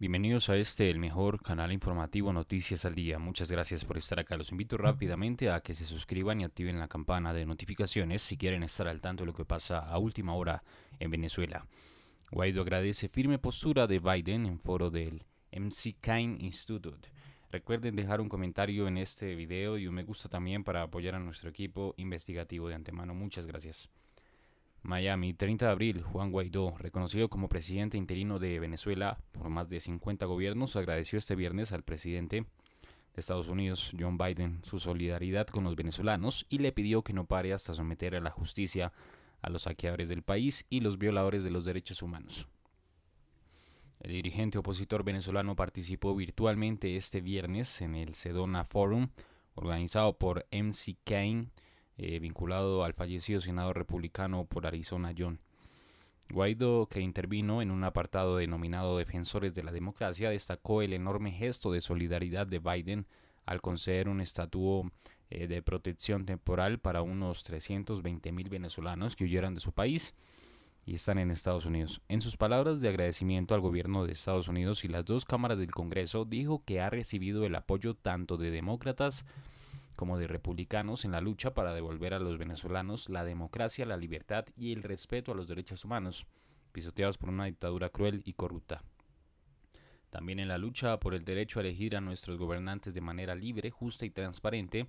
Bienvenidos a este, el mejor canal informativo Noticias al Día. Muchas gracias por estar acá. Los invito rápidamente a que se suscriban y activen la campana de notificaciones si quieren estar al tanto de lo que pasa a última hora en Venezuela. Guaido agradece firme postura de Biden en foro del MC Institute. Recuerden dejar un comentario en este video y un me gusta también para apoyar a nuestro equipo investigativo de antemano. Muchas gracias. Miami, 30 de abril, Juan Guaidó, reconocido como presidente interino de Venezuela por más de 50 gobiernos, agradeció este viernes al presidente de Estados Unidos, John Biden, su solidaridad con los venezolanos y le pidió que no pare hasta someter a la justicia a los saqueadores del país y los violadores de los derechos humanos. El dirigente opositor venezolano participó virtualmente este viernes en el Sedona Forum, organizado por MC Kane, eh, vinculado al fallecido senador republicano por Arizona John. Guaido, que intervino en un apartado denominado Defensores de la Democracia, destacó el enorme gesto de solidaridad de Biden al conceder un estatuto eh, de protección temporal para unos 320 mil venezolanos que huyeron de su país y están en Estados Unidos. En sus palabras de agradecimiento al gobierno de Estados Unidos y las dos cámaras del Congreso, dijo que ha recibido el apoyo tanto de demócratas como de republicanos en la lucha para devolver a los venezolanos la democracia, la libertad y el respeto a los derechos humanos, pisoteados por una dictadura cruel y corrupta. También en la lucha por el derecho a elegir a nuestros gobernantes de manera libre, justa y transparente,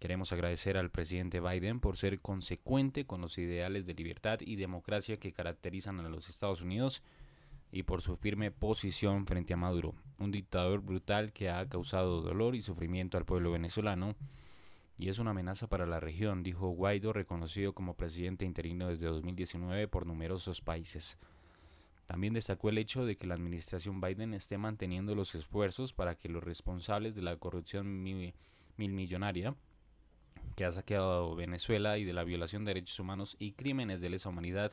Queremos agradecer al presidente Biden por ser consecuente con los ideales de libertad y democracia que caracterizan a los Estados Unidos y por su firme posición frente a Maduro, un dictador brutal que ha causado dolor y sufrimiento al pueblo venezolano y es una amenaza para la región, dijo Guaido, reconocido como presidente interino desde 2019 por numerosos países. También destacó el hecho de que la administración Biden esté manteniendo los esfuerzos para que los responsables de la corrupción millonaria que ha saqueado Venezuela y de la violación de derechos humanos y crímenes de lesa humanidad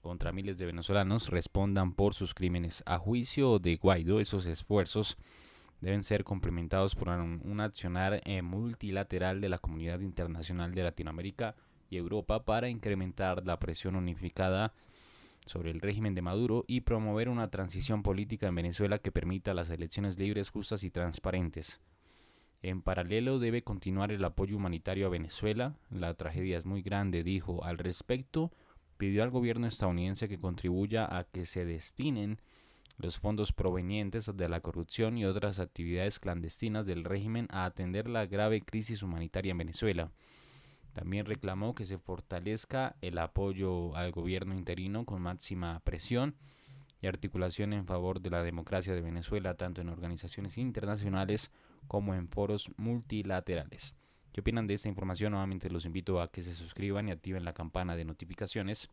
contra miles de venezolanos respondan por sus crímenes. A juicio de Guaidó, esos esfuerzos deben ser complementados por un, accionar eh, multilateral de la comunidad internacional de Latinoamérica y Europa para incrementar la presión unificada sobre el régimen de Maduro y promover una transición política en Venezuela que permita las elecciones libres, justas y transparentes. En paralelo debe continuar el apoyo humanitario a Venezuela. La tragedia es muy grande, dijo al respecto pidió al gobierno estadounidense que contribuya a que se destinen los fondos provenientes de la corrupción y otras actividades clandestinas del régimen a atender la grave crisis humanitaria en Venezuela. También reclamó que se fortalezca el apoyo al gobierno interino con máxima presión y articulación en favor de la democracia de Venezuela, tanto en organizaciones internacionales como en foros multilaterales. ¿Qué opinan de esta información? Nuevamente los invito a que se suscriban y activen la campana de notificaciones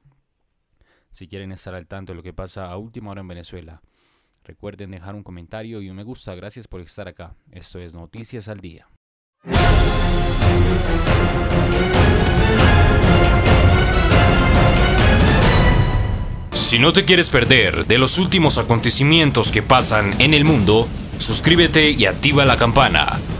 si quieren estar al tanto de lo que pasa a última hora en Venezuela. Recuerden dejar un comentario y un me gusta. Gracias por estar acá. Esto es Noticias al Día. Si no te quieres perder de los últimos acontecimientos que pasan en el mundo, suscríbete y activa la campana.